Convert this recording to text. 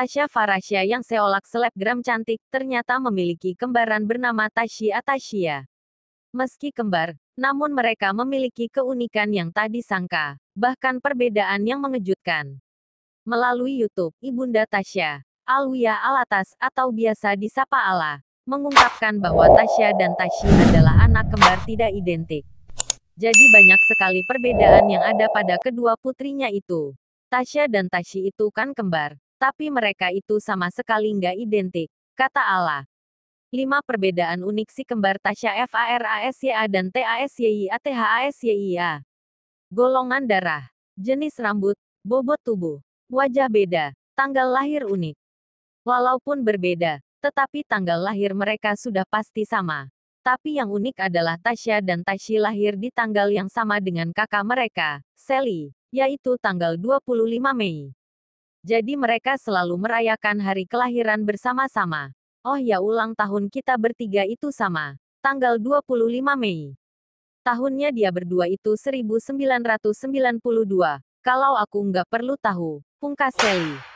Tasha Farasya yang seolah selebgram cantik, ternyata memiliki kembaran bernama Tashi Atasya. Meski kembar, namun mereka memiliki keunikan yang tak disangka, bahkan perbedaan yang mengejutkan. Melalui YouTube, Ibunda Tasya, Alwia Alatas atau biasa disapa Ala, mengungkapkan bahwa Tasya dan Tashi adalah anak kembar tidak identik. Jadi banyak sekali perbedaan yang ada pada kedua putrinya itu. Tasya dan Tashi itu kan kembar, tapi mereka itu sama sekali nggak identik, kata Allah. Lima perbedaan unik si kembar Tasya FARASYA dan TASYIA THASYIA. Golongan darah, jenis rambut, bobot tubuh, wajah beda, tanggal lahir unik. Walaupun berbeda, tetapi tanggal lahir mereka sudah pasti sama. Tapi yang unik adalah Tasha dan Tashi lahir di tanggal yang sama dengan kakak mereka, Sally, yaitu tanggal 25 Mei. Jadi mereka selalu merayakan hari kelahiran bersama-sama. Oh ya ulang tahun kita bertiga itu sama. Tanggal 25 Mei. Tahunnya dia berdua itu 1992. Kalau aku nggak perlu tahu. Pungkas Sally.